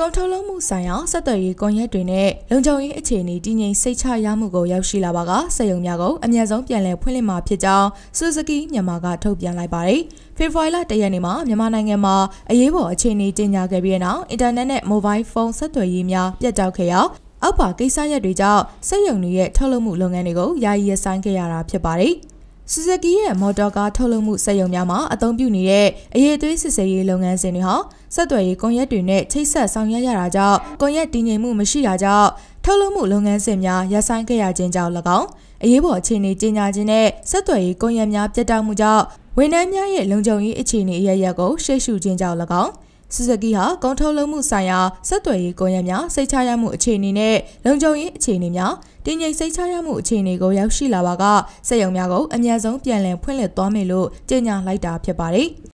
ကုန်ထုတ်လုပ်မှုဆိုင်ရာဆက်သွယ်ရေးကွန်ရက်တွေနဲ့လုံခြုံရေးအခြေအနေတည်ငြိမ်စိတ်ချရမှုကိုရောက်ရှိလာပါကစက်ရုံများကိုအမြန်ဆုံးပြန်လည်ဖွင့်လှစ်မှာဖြစ်ကြောင်းဆူဇကီမြန်မာကထုတ်ပြန်လိုက်ပါတယ်။ဖေဖော်ဝါရီလ၁ရက်နေ့မှာမြန်မာနိုင်ငံမှာအရေးပေါ်အခြေအနေကြေညာခဲ့ပြီးတဲ့နောက်အင်တာနက်နဲ့မိုဘိုင်းဖုန်းဆက်သွယ်ရေးများပြတ်တောက်ခဲ့ရာအောက်ပါကိစ္စရပ်တွေကြောင့်စက်ရုံတွေရဲ့ထုတ်လုပ်မှုလုပ်ငန်းတွေကိုယာယီရပ်ဆိုင်းခဲ့ရတာဖြစ်ပါတယ်။ဆူဇကီရဲ့မော်တော်ကားထုတ်လုပ်မှုစက်ရုံများမှာအသုံးပြုနေတဲ့အရေးသွေးစစ်ဆေးရေးလုပ်ငန်းစဉ်တွေဟာဆက်သွယ်ရေးကွန်ရက်တွေနဲ့ချိတ်ဆက်ဆောင်ရွက်ရတာကြောင့်ကွန်ရက်တည်ငြိမ်မှုမရှိတာကြောင့်ထုတ်လုပ်မှုလုပ်ငန်းစဉ်များရပ်ဆိုင်းခဲ့ရခြင်းကြောင့်၎င်းအရေးပေါ်အခြေအနေကြေညာခြင်းနဲ့ဆက်သွယ်ရေးကွန်ရက်များပြတ်တောက်မှုကြောင့်ဝန်ထမ်းများရဲ့လုံခြုံရေးအခြေအနေအရရက်ကိုရှေ့ရှုခြင်းကြောင့်၎င်းစူဇကီဟာကုန်ထုတ်လုပ်မှုဆိုင်ရာဆက်သွယ်ရေးကွန်ရက်များစိတ်ချရမှုအခြေအနေနဲ့လုံခြုံရေးအခြေအနေများတင်ငိမ့်စိတ်ချရမှုအခြေအနေကိုရောက်ရှိလာပါကစက်ရုံများကိုအမြန်ဆုံးပြန်လည်ဖွင့်လှစ်သွားမယ်လို့ကြေညာလိုက်တာဖြစ်ပါတယ်။